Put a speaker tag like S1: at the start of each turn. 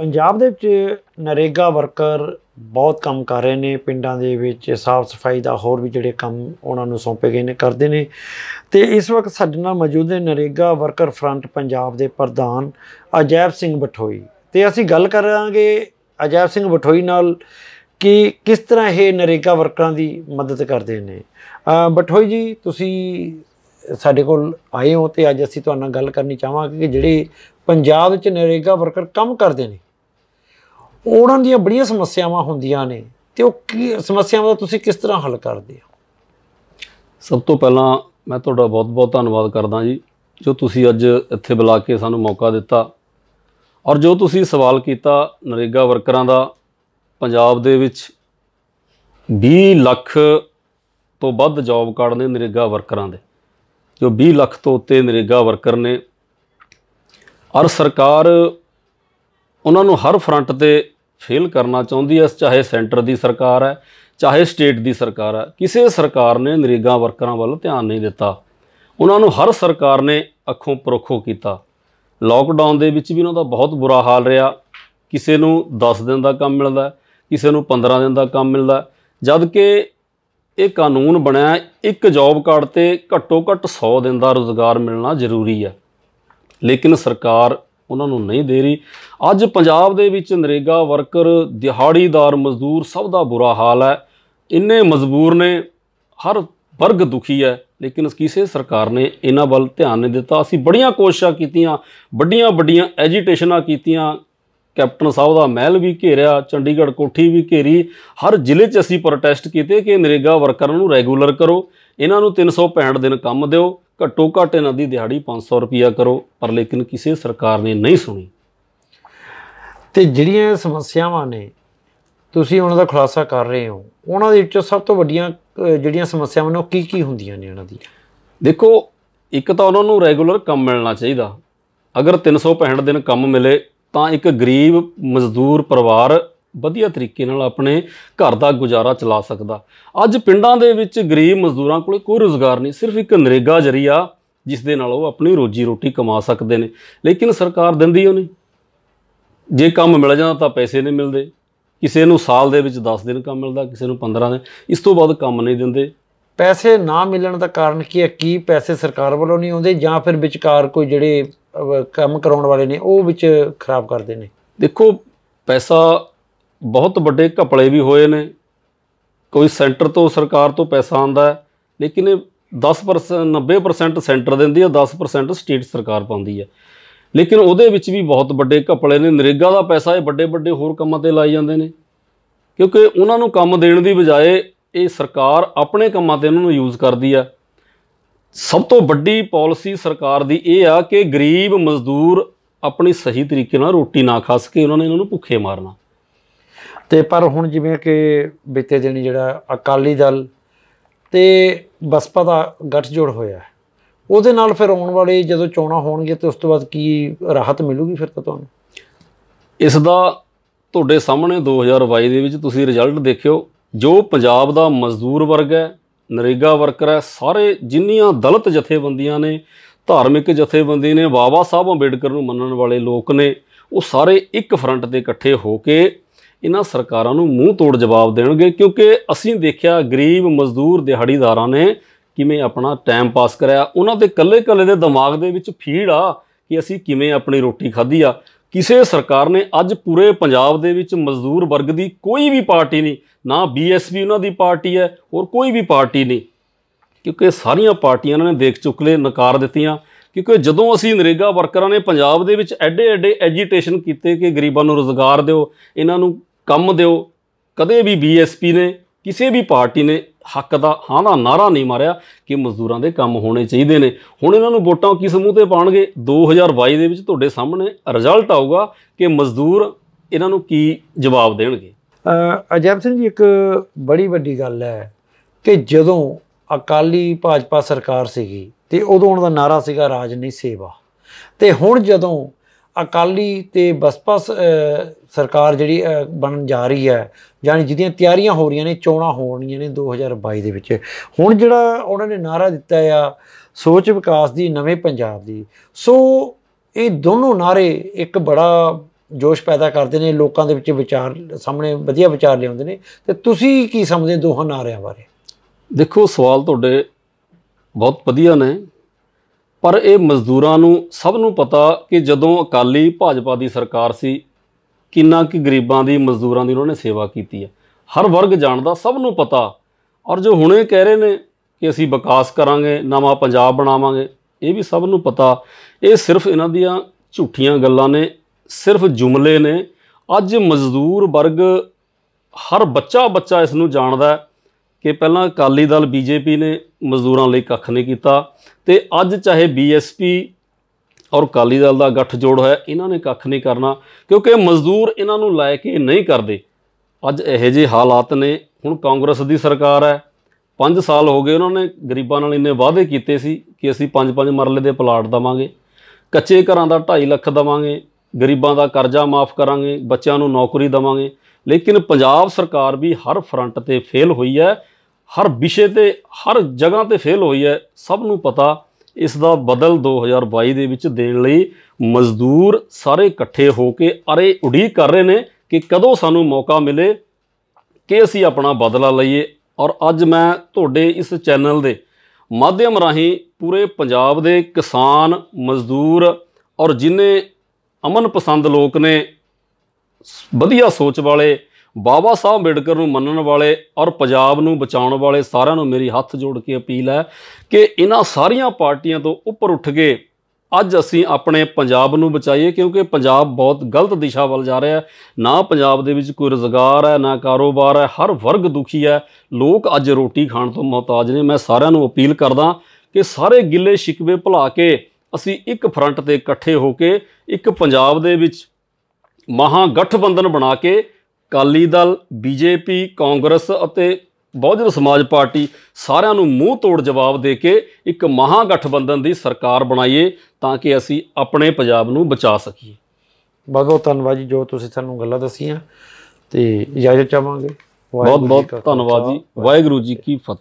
S1: ਪੰਜਾਬ ਦੇ ਵਿੱਚ ਨਰੇਗਾ ਵਰਕਰ ਬਹੁਤ ਕੰਮ ਕਰ ਰਹੇ ਨੇ ਪਿੰਡਾਂ ਦੇ ਵਿੱਚ ਸਾਫ ਸਫਾਈ ਦਾ ਹੋਰ ਵੀ ਜਿਹੜੇ ਕੰਮ ਉਹਨਾਂ ਨੂੰ ਸੌਂਪੇ ਗਏ ਨੇ ਕਰਦੇ ਨੇ ਤੇ ਇਸ ਵਕਤ ਸਾਡੇ ਨਾਲ ਮੌਜੂਦ ਨੇ ਨਰੇਗਾ ਵਰਕਰ ਫਰੰਟ ਪੰਜਾਬ ਦੇ ਪ੍ਰਧਾਨ ਅਜੈਬ ਸਿੰਘ ਬਠੋਈ ਤੇ ਅਸੀਂ ਗੱਲ ਕਰਾਂਗੇ ਅਜੈਬ ਸਿੰਘ ਬਠੋਈ ਨਾਲ ਕਿ ਕਿਸ ਤਰ੍ਹਾਂ ਇਹ ਨਰੇਗਾ ਵਰਕਰਾਂ ਦੀ ਮਦਦ ਕਰਦੇ ਨੇ ਬਠੋਈ ਜੀ ਤੁਸੀਂ ਸਾਡੇ ਕੋਲ ਆਏ ਹੋ ਤੇ ਅੱਜ ਅਸੀਂ ਤੁਹਾਨੂੰ ਗੱਲ ਕਰਨੀ ਚਾਹਾਂਗੇ ਕਿ ਜਿਹੜੇ ਪੰਜਾਬ ਵਿੱਚ ਨਰੇਗਾ ਵਰਕਰ ਕੰਮ ਕਰਦੇ ਨੇ ਉਹਨਾਂ ਦੀਆਂ ਬੜੀਆਂ ਸਮੱਸਿਆਵਾਂ ਹੁੰਦੀਆਂ ਨੇ ਤੇ ਉਹ ਕੀ ਸਮੱਸਿਆਵਾਂ ਤੁਸੀਂ ਕਿਸ ਤਰ੍ਹਾਂ ਹੱਲ ਕਰਦੇ ਹੋ
S2: ਸਭ ਤੋਂ ਪਹਿਲਾਂ ਮੈਂ ਤੁਹਾਡਾ ਬਹੁਤ-ਬਹੁਤ ਧੰਨਵਾਦ ਕਰਦਾ ਜੀ ਜੋ ਤੁਸੀਂ ਅੱਜ ਇੱਥੇ ਬੁਲਾ ਕੇ ਸਾਨੂੰ ਮੌਕਾ ਦਿੱਤਾ ਔਰ ਜੋ ਤੁਸੀਂ ਸਵਾਲ ਕੀਤਾ ਨਰੇਗਾ ਵਰਕਰਾਂ ਦਾ ਪੰਜਾਬ ਦੇ ਵਿੱਚ 20 ਲੱਖ ਤੋਂ ਵੱਧ ਜੌਬ ਕਾਰਡ ਨੇ ਨਰੇਗਾ ਵਰਕਰਾਂ ਦੇ ਜੋ 20 ਲੱਖ ਤੋਂ ਉੱਤੇ ਨਰੇਗਾ ਵਰਕਰ ਨੇ ਔਰ ਸਰਕਾਰ ਉਹਨਾਂ ਨੂੰ ਹਰ ਫਰੰਟ ਤੇ ਫੇਲ ਕਰਨਾ ਚਾਹੁੰਦੀ ਐ ਚਾਹੇ ਸੈਂਟਰ ਦੀ ਸਰਕਾਰ ਐ ਚਾਹੇ ਸਟੇਟ ਦੀ ਸਰਕਾਰ ਐ ਕਿਸੇ ਸਰਕਾਰ ਨੇ ਨਰੇਗਾ ਵਰਕਰਾਂ ਵੱਲ ਧਿਆਨ ਨਹੀਂ ਦਿੱਤਾ ਉਹਨਾਂ ਨੂੰ ਹਰ ਸਰਕਾਰ ਨੇ ਅੱਖੋਂ ਪਰੋਖੋਂ ਕੀਤਾ ਲਾਕਡਾਊਨ ਦੇ ਵਿੱਚ ਵੀ ਉਹਨਾਂ ਦਾ ਬਹੁਤ ਬੁਰਾ ਹਾਲ ਰਿਹਾ ਕਿਸੇ ਨੂੰ 10 ਦਿਨ ਦਾ ਕੰਮ ਮਿਲਦਾ ਕਿਸੇ ਨੂੰ 15 ਦਿਨ ਦਾ ਕੰਮ ਮਿਲਦਾ ਜਦ ਕਿ ਇਹ ਕਾਨੂੰਨ ਬਣਿਆ ਇੱਕ ਜੌਬ ਕਾਰਡ ਤੇ ਘੱਟੋ ਘੱਟ 100 ਦਿਨ ਦਾ ਰੋਜ਼ਗਾਰ ਮਿਲਣਾ ਜ਼ਰੂਰੀ ਹੈ ਲੇਕਿਨ ਸਰਕਾਰ ਉਹਨਾਂ ਨੂੰ ਨਹੀਂ ਦੇ ਰਹੀ ਅੱਜ ਪੰਜਾਬ ਦੇ ਵਿੱਚ ਨਰੇਗਾ ਵਰਕਰ ਦਿਹਾੜੀਦਾਰ ਮਜ਼ਦੂਰ ਸਭ ਦਾ ਬੁਰਾ ਹਾਲ ਹੈ ਇੰਨੇ ਮਜ਼ਬੂਰ ਨੇ ਹਰ ਵਰਗ ਦੁਖੀ ਹੈ ਲੇਕਿਨ ਕਿਸੇ ਸਰਕਾਰ ਨੇ ਇਹਨਾਂ ਵੱਲ ਧਿਆਨ ਨਹੀਂ ਦਿੱਤਾ ਅਸੀਂ ਬੜੀਆਂ ਕੋਸ਼ਿਸ਼ਾਂ ਕੀਤੀਆਂ ਵੱਡੀਆਂ ਵੱਡੀਆਂ ਐਜੀਟੇਸ਼ਨਾਂ ਕੀਤੀਆਂ ਕੈਪਟਨ ਸਾਹਿਬ ਦਾ ਮਹਿਲ ਵੀ ਘੇਰਿਆ ਚੰਡੀਗੜ੍ਹ ਕੋਠੀ ਵੀ ਘੇਰੀ ਹਰ ਜ਼ਿਲ੍ਹੇ 'ਚ ਅਸੀਂ ਪ੍ਰੋਟੈਸਟ ਕੀਤੇ ਕਿ ਨਰੇਗਾ ਵਰਕਰਾਂ ਨੂੰ ਰੈਗੂਲਰ ਕਰੋ ਇਹਨਾਂ ਨੂੰ 365 ਦਿਨ ਕੰਮ ਦਿਓ ਘੱਟੋ ਘੱਟ ਇਹਨਾਂ ਦੀ ਦਿਹਾੜੀ 500 ਰੁਪਿਆ ਕਰੋ ਪਰ ਲੇਕਿਨ ਕਿਸੇ ਸਰਕਾਰ ਨੇ ਨਹੀਂ ਸੁਣੀ
S1: ਤੇ ਜਿਹੜੀਆਂ ਸਮੱਸਿਆਵਾਂ ਨੇ ਤੁਸੀਂ ਉਹਨਾਂ ਦਾ ਖੁਲਾਸਾ ਕਰ ਰਹੇ ਹੋ ਉਹਨਾਂ ਦੇ ਵਿੱਚੋਂ ਸਭ ਤੋਂ ਵੱਡੀਆਂ ਜਿਹੜੀਆਂ ਸਮੱਸਿਆਵਾਂ ਨੇ ਉਹ ਕੀ ਕੀ ਹੁੰਦੀਆਂ ਨੇ ਉਹਨਾਂ ਦੀ ਦੇਖੋ
S2: ਇੱਕ ਤਾਂ ਉਹਨਾਂ ਨੂੰ ਰੈਗੂਲਰ ਕੰਮ ਮਿਲਣਾ ਚਾਹੀਦਾ ਅਗਰ 365 ਦਿਨ ਕੰਮ ਮਿਲੇ ਤਾਂ ਇੱਕ ਗਰੀਬ ਮਜ਼ਦੂਰ ਪਰਿਵਾਰ ਵਧੀਆ ਤਰੀਕੇ ਨਾਲ ਆਪਣੇ ਘਰ ਦਾ ਗੁਜ਼ਾਰਾ ਚਲਾ ਸਕਦਾ ਅੱਜ ਪਿੰਡਾਂ ਦੇ ਵਿੱਚ ਗਰੀਬ ਮਜ਼ਦੂਰਾਂ ਕੋਲੇ ਕੋਈ ਰੋਜ਼ਗਾਰ ਨਹੀਂ ਸਿਰਫ ਇੱਕ ਨਰੇਗਾ ਜਰੀਆ ਜਿਸ ਦੇ ਨਾਲ ਉਹ ਆਪਣੀ ਰੋਜੀ ਰੋਟੀ ਕਮਾ ਸਕਦੇ ਨੇ ਲੇਕਿਨ ਸਰਕਾਰ ਦਿੰਦੀ ਉਹ ਨਹੀਂ ਜੇ ਕੰਮ ਮਿਲ ਜਾਂਦਾ ਤਾਂ ਪੈਸੇ ਨਹੀਂ ਮਿਲਦੇ ਕਿਸੇ ਨੂੰ ਸਾਲ ਦੇ ਵਿੱਚ 10 ਦਿਨ ਕੰਮ ਮਿਲਦਾ ਕਿਸੇ ਨੂੰ
S1: 15 ਦਿਨ ਇਸ ਤੋਂ ਬਾਅਦ ਕੰਮ ਨਹੀਂ ਦਿੰਦੇ ਪੈਸੇ ਨਾ ਮਿਲਣ ਦਾ ਕਾਰਨ ਕੀ ਹੈ ਕੀ ਪੈਸੇ ਸਰਕਾਰ ਵੱਲੋਂ ਨਹੀਂ ਆਉਂਦੇ ਜਾਂ ਫਿਰ ਵਿਚਕਾਰ ਕੋਈ ਜਿਹੜੇ ਕੰਮ ਕਰਾਉਣ ਵਾਲੇ ਨੇ ਉਹ ਵਿੱਚ ਖਰਾਬ ਕਰਦੇ ਨੇ
S2: ਦੇਖੋ ਪੈਸਾ ਬਹੁਤ ਵੱਡੇ ਘਪਲੇ ਵੀ ਹੋਏ ਨੇ ਕੋਈ ਸੈਂਟਰ ਤੋਂ ਸਰਕਾਰ ਤੋਂ ਪੈਸਾ ਆਉਂਦਾ ਹੈ ਲੇਕਿਨ 10% 90% ਸੈਂਟਰ ਦਿੰਦੀ ਹੈ 10% ਸਟੇਟ ਸਰਕਾਰ ਪਾਉਂਦੀ ਹੈ ਲੇਕਿਨ ਉਹਦੇ ਵਿੱਚ ਵੀ ਬਹੁਤ ਵੱਡੇ ਘਪਲੇ ਨੇ ਨਰੇਗਾ ਦਾ ਪੈਸਾ ਇਹ ਵੱਡੇ ਵੱਡੇ ਹੋਰ ਕੰਮਾਂ ਤੇ ਲਾਈ ਜਾਂਦੇ ਨੇ ਕਿਉਂਕਿ ਉਹਨਾਂ ਨੂੰ ਕੰਮ ਦੇਣ ਦੀ ਬਜਾਏ ਇਹ ਸਰਕਾਰ ਆਪਣੇ ਕੰਮਾਂ ਤੇ ਉਹਨਾਂ ਨੂੰ ਯੂਜ਼ ਕਰਦੀ ਆ ਸਭ ਤੋਂ ਵੱਡੀ ਪਾਲਿਸੀ ਸਰਕਾਰ ਦੀ ਇਹ ਆ ਕਿ ਗਰੀਬ ਮਜ਼ਦੂਰ ਆਪਣੀ ਸਹੀ ਤਰੀਕੇ ਨਾਲ ਰੋਟੀ ਨਾ
S1: ਖਾ ਸਕੇ ਉਹਨਾਂ ਨੇ ਇਹਨਾਂ ਨੂੰ ਭੁੱਖੇ ਮਾਰਨਾ ਤੇ ਪਰ ਹੁਣ ਜਿਵੇਂ ਕਿ ਬੀਤੇ ਦਿਨ ਜਿਹੜਾ ਅਕਾਲੀ ਦਲ ਤੇ ਬਸਪਾ ਦਾ ਗੱਠਜੋੜ ਹੋਇਆ ਉਹਦੇ ਨਾਲ ਫਿਰ ਆਉਣ ਵਾਲੇ ਜਦੋਂ ਚੋਣਾਂ ਹੋਣਗੇ ਤੇ ਉਸ ਤੋਂ ਬਾਅਦ ਕੀ ਰਾਹਤ ਮਿਲੂਗੀ ਫਿਰ ਤਾਂ ਤੁਹਾਨੂੰ
S2: ਇਸ ਦਾ ਤੁਹਾਡੇ ਸਾਹਮਣੇ 2022 ਦੇ ਵਿੱਚ ਤੁਸੀਂ ਰਿਜ਼ਲਟ ਦੇਖਿਓ ਜੋ ਪੰਜਾਬ ਦਾ ਮਜ਼ਦੂਰ ਵਰਗ ਹੈ ਨਰੇਗਾ ਵਰਕਰ ਹੈ ਸਾਰੇ ਜਿੰਨੀਆਂ ਦਲਿਤ ਜਥੇਬੰਦੀਆਂ ਨੇ ਧਾਰਮਿਕ ਜਥੇਬੰਦੀ ਨੇ ਬਾਬਾ ਸਾਹਿਬ ਅੰਬੇਡਕਰ ਨੂੰ ਮੰਨਣ ਵਾਲੇ ਲੋਕ ਨੇ ਉਹ ਸਾਰੇ ਇੱਕ ਫਰੰਟ ਤੇ ਇਕੱਠੇ ਹੋ ਕੇ ਇਹਨਾਂ ਸਰਕਾਰਾਂ ਨੂੰ ਮੂੰਹ ਤੋੜ ਜਵਾਬ ਦੇਣਗੇ ਕਿਉਂਕਿ ਅਸੀਂ ਦੇਖਿਆ ਗਰੀਬ ਮਜ਼ਦੂਰ ਦਿਹਾੜੀਦਾਰਾਂ ਨੇ ਕਿਵੇਂ ਆਪਣਾ ਟਾਈਮ ਪਾਸ ਕਰਿਆ ਉਹਨਾਂ ਦੇ ਕੱਲੇ-ਕੱਲੇ ਦੇ ਦਿਮਾਗ ਦੇ ਵਿੱਚ ਫੀੜ ਆ ਕਿ ਅਸੀਂ ਕਿਵੇਂ ਆਪਣੀ ਰੋਟੀ ਖਾਧੀ ਆ ਕਿਸੇ ਸਰਕਾਰ ਨੇ ਅੱਜ ਪੂਰੇ ਪੰਜਾਬ ਦੇ ਵਿੱਚ ਮਜ਼ਦੂਰ ਵਰਗ ਦੀ ਕੋਈ ਵੀ ਪਾਰਟੀ ਨਹੀਂ ਨਾ ਬੀਐਸਪੀ ਉਹਨਾਂ ਦੀ ਪਾਰਟੀ ਹੈ ਹੋਰ ਕੋਈ ਵੀ ਪਾਰਟੀ ਨਹੀਂ ਕਿਉਂਕਿ ਸਾਰੀਆਂ ਪਾਰਟੀਆਂ ਨੇ ਦੇਖ ਚੁੱਕਲੇ ਨਕਾਰ ਦਿੱਤੀਆਂ ਕਿਉਂਕਿ ਜਦੋਂ ਅਸੀਂ ਨਰੇਗਾ ਵਰਕਰਾਂ ਨੇ ਪੰਜਾਬ ਦੇ ਵਿੱਚ ਐਡੇ ਐਡੇ ਐਜੀਟੇਸ਼ਨ ਕੀਤੇ ਕਿ ਗਰੀਬਾਂ ਨੂੰ ਰੋਜ਼ਗਾਰ ਦਿਓ ਇਹਨਾਂ ਨੂੰ ਕੰਮ ਦਿਓ ਕਦੇ ਵੀ ਬੀਐਸਪੀ ਨੇ ਕਿਸੇ ਵੀ ਪਾਰਟੀ ਨੇ ਹੱਕ ਦਾ ਹਾਂ ਦਾ ਨਾਰਾ ਨਹੀਂ ਮਾਰਿਆ ਕਿ ਮਜ਼ਦੂਰਾਂ ਦੇ ਕੰਮ ਹੋਣੇ ਚਾਹੀਦੇ ਨੇ ਹੁਣ ਇਹਨਾਂ ਨੂੰ ਵੋਟਾਂ ਕਿਸ ਮੂੰਹ ਤੇ ਪਾਣਗੇ 2022 ਦੇ ਵਿੱਚ ਤੁਹਾਡੇ ਸਾਹਮਣੇ ਰਿਜ਼ਲਟ ਆਊਗਾ ਕਿ ਮਜ਼ਦੂਰ ਇਹਨਾਂ ਨੂੰ ਕੀ ਜਵਾਬ ਦੇਣਗੇ
S1: ਅਜੈਬ ਸਿੰਘ ਜੀ ਇੱਕ ਬੜੀ ਵੱਡੀ ਗੱਲ ਹੈ ਕਿ ਜਦੋਂ ਅਕਾਲੀ ਭਾਜਪਾ ਸਰਕਾਰ ਸੀਗੀ ਤੇ ਉਦੋਂ ਉਹਨਾਂ ਦਾ ਨਾਰਾ ਸੀਗਾ ਰਾਜ ਨਹੀਂ ਸੇਵਾ ਤੇ ਹੁਣ ਜਦੋਂ ਅਕਾਲੀ ਤੇ ਬਸਪਾ ਸਰਕਾਰ ਜਿਹੜੀ ਬਣਨ ਜਾ ਰਹੀ ਹੈ ਯਾਨੀ ਜਿਹਦੀਆਂ ਤਿਆਰੀਆਂ ਹੋ ਰਹੀਆਂ ਨੇ ਚੋਣਾਂ ਹੋਣੀਆਂ ਨੇ 2022 ਦੇ ਵਿੱਚ ਹੁਣ ਜਿਹੜਾ ਉਹਨਾਂ ਨੇ ਨਾਰਾ ਦਿੱਤਾ ਆ ਸੋਚ ਵਿਕਾਸ ਦੀ ਨਵੇਂ ਪੰਜਾਬ ਦੀ ਸੋ ਇਹ ਦੋਨੋਂ ਨਾਰੇ ਇੱਕ ਬੜਾ ਜੋਸ਼ ਪੈਦਾ ਕਰਦੇ ਨੇ ਲੋਕਾਂ ਦੇ ਵਿੱਚ ਵਿਚਾਰ ਸਾਹਮਣੇ ਵਧੀਆ ਵਿਚਾਰ ਲਿਆਉਂਦੇ ਨੇ ਤੇ ਤੁਸੀਂ ਕੀ ਸਮਝਦੇ ਦੋਹਾਂ ਨਾਰਿਆਂ ਬਾਰੇ
S2: ਦੇਖੋ ਸਵਾਲ ਤੁਹਾਡੇ ਬਹੁਤ ਵਧੀਆ ਨੇ ਪਰ ਇਹ ਮਜ਼ਦੂਰਾਂ ਨੂੰ ਸਭ ਨੂੰ ਪਤਾ ਕਿ ਜਦੋਂ ਅਕਾਲੀ ਭਾਜਪਾ ਦੀ ਸਰਕਾਰ ਸੀ ਕਿੰਨਾ ਕਿ ਗਰੀਬਾਂ ਦੀ ਮਜ਼ਦੂਰਾਂ ਦੀ ਉਹਨਾਂ ਨੇ ਸੇਵਾ ਕੀਤੀ ਹੈ ਹਰ ਵਰਗ ਜਾਣਦਾ ਸਭ ਨੂੰ ਪਤਾ ਔਰ ਜੋ ਹੁਣੇ ਕਹਿ ਰਹੇ ਨੇ ਕਿ ਅਸੀਂ ਵਿਕਾਸ ਕਰਾਂਗੇ ਨਵਾਂ ਪੰਜਾਬ ਬਣਾਵਾਂਗੇ ਇਹ ਵੀ ਸਭ ਨੂੰ ਪਤਾ ਇਹ ਸਿਰਫ ਇਹਨਾਂ ਦੀਆਂ ਝੂਠੀਆਂ ਗੱਲਾਂ ਨੇ ਸਿਰਫ ਜੁਮਲੇ ਨੇ ਅੱਜ ਮਜ਼ਦੂਰ ਵਰਗ ਹਰ ਬੱਚਾ ਬੱਚਾ ਇਸ ਨੂੰ ਜਾਣਦਾ ਹੈ ਕਿ ਪਹਿਲਾਂ ਅਕਾਲੀ ਦਲ ਬੀਜੇਪੀ ਨੇ ਮਜ਼ਦੂਰਾਂ ਲਈ ਕੱਖ ਨਹੀਂ ਕੀਤਾ ਤੇ ਅੱਜ ਚਾਹੇ ਬੀਐਸਪੀ ਔਰ ਅਕਾਲੀ ਦਲ ਦਾ ਗੱਠ ਜੋੜ ਹੋਇਆ ਇਹਨਾਂ ਨੇ ਕੱਖ ਨਹੀਂ ਕਰਨਾ ਕਿਉਂਕਿ ਮਜ਼ਦੂਰ ਇਹਨਾਂ ਨੂੰ ਲੈ ਕੇ ਨਹੀਂ ਕਰਦੇ ਅੱਜ ਇਹੋ ਜਿਹੇ ਹਾਲਾਤ ਨੇ ਹੁਣ ਕਾਂਗਰਸ ਦੀ ਸਰਕਾਰ ਹੈ 5 ਸਾਲ ਹੋ ਗਏ ਉਹਨਾਂ ਨੇ ਗਰੀਬਾਂ ਨਾਲ ਇੰਨੇ ਵਾਅਦੇ ਕੀਤੇ ਸੀ ਕਿ ਅਸੀਂ 5-5 ਮਰਲੇ ਦੇ ਪਲਾਟ ਦਵਾਂਗੇ ਕੱਚੇ ਘਰਾਂ ਦਾ 2.5 ਲੱਖ ਦਵਾਂਗੇ ਗਰੀਬਾਂ ਦਾ ਕਰਜ਼ਾ ਮਾਫ ਕਰਾਂਗੇ ਬੱਚਿਆਂ ਨੂੰ ਨੌਕਰੀ ਦਵਾਂਗੇ ਲੇਕਿਨ ਪੰਜਾਬ ਸਰਕਾਰ ਵੀ ਹਰ ਫਰੰਟ ਤੇ ਫੇਲ ਹੋਈ ਹੈ ਹਰ ਵਿਸ਼ੇ ਤੇ ਹਰ ਜਗ੍ਹਾ ਤੇ ਫੇਲ ਹੋਈ ਹੈ ਸਭ ਨੂੰ ਪਤਾ ਇਸ ਦਾ ਬਦਲ 2022 ਦੇ ਵਿੱਚ ਦੇਣ ਲਈ ਮਜ਼ਦੂਰ ਸਾਰੇ ਇਕੱਠੇ ਹੋ ਕੇ ਅਰੇ ਉਡੀਕ ਕਰ ਰਹੇ ਨੇ ਕਿ ਕਦੋਂ ਸਾਨੂੰ ਮੌਕਾ ਮਿਲੇ ਕਿ ਅਸੀਂ ਆਪਣਾ ਬਦਲਾ ਲਈਏ ਔਰ ਅੱਜ ਮੈਂ ਤੁਹਾਡੇ ਇਸ ਚੈਨਲ ਦੇ ਮਾਧਿਅਮ ਰਾਹੀਂ ਪੂਰੇ ਪੰਜਾਬ ਦੇ ਕਿਸਾਨ ਮਜ਼ਦੂਰ ਔਰ ਜਿਨੇ ਅਮਨ ਪਸੰਦ ਲੋਕ ਨੇ ਵਧੀਆ ਸੋਚ ਵਾਲੇ ਬਾਬਾ ਸਾਹਿਬ ਅੰਬੇਡਕਰ ਨੂੰ ਮੰਨਣ ਵਾਲੇ ਔਰ ਪੰਜਾਬ ਨੂੰ ਬਚਾਉਣ ਵਾਲੇ ਸਾਰਿਆਂ ਨੂੰ ਮੇਰੀ ਹੱਥ ਜੋੜ ਕੇ ਅਪੀਲ ਹੈ ਕਿ ਇਹਨਾਂ ਸਾਰੀਆਂ ਪਾਰਟੀਆਂ ਤੋਂ ਉੱਪਰ ਉੱਠ ਕੇ ਅੱਜ ਅਸੀਂ ਆਪਣੇ ਪੰਜਾਬ ਨੂੰ ਬਚਾਈਏ ਕਿਉਂਕਿ ਪੰਜਾਬ ਬਹੁਤ ਗਲਤ ਦਿਸ਼ਾ ਵੱਲ ਜਾ ਰਿਹਾ ਹੈ ਨਾ ਪੰਜਾਬ ਦੇ ਵਿੱਚ ਕੋਈ ਰੋਜ਼ਗਾਰ ਹੈ ਨਾ ਕਾਰੋਬਾਰ ਹੈ ਹਰ ਵਰਗ ਦੁਖੀ ਹੈ ਲੋਕ ਅੱਜ ਰੋਟੀ ਖਾਣ ਤੋਂ ਮਹਤਾਜ ਨੇ ਮੈਂ ਸਾਰਿਆਂ ਨੂੰ ਅਪੀਲ ਕਰਦਾ ਕਿ ਸਾਰੇ ਗਿੱਲੇ ਸ਼ਿਕਵੇ ਭੁਲਾ ਕੇ ਅਸੀਂ ਇੱਕ ਫਰੰਟ ਤੇ ਇਕੱਠੇ ਹੋ ਕੇ ਇੱਕ ਪੰਜਾਬ ਦੇ ਵਿੱਚ ਮਹਾ ਗਠਬੰਧਨ ਬਣਾ ਕੇ ਅਕਾਲੀ ਦਲ ਬੀਜੇਪੀ ਕਾਂਗਰਸ ਅਤੇ ਬਹੁਜਨ ਸਮਾਜ ਪਾਰਟੀ ਸਾਰਿਆਂ ਨੂੰ ਮੂੰਹ ਤੋੜ ਜਵਾਬ ਦੇ ਕੇ ਇੱਕ ਮਹਾ ਗਠਬੰਧਨ ਦੀ ਸਰਕਾਰ ਬਣਾਈਏ ਤਾਂ ਕਿ ਅਸੀਂ ਆਪਣੇ ਪੰਜਾਬ ਨੂੰ ਬਚਾ ਸਕੀਏ
S1: ਬਹੁਤ ਬਹੁਤ ਧੰਨਵਾਦ ਜੀ ਜੋ ਤੁਸੀਂ ਸਾਨੂੰ ਗੱਲਾਂ ਦੱਸੀਆਂ ਤੇ ਇਜਾਜ਼ਤ ਚਾਹਾਂਗੇ ਬਹੁਤ ਬਹੁਤ ਧੰਨਵਾਦ ਜੀ ਵਾਹਿਗੁਰੂ ਜੀ ਕੀ ਫਤਿਹ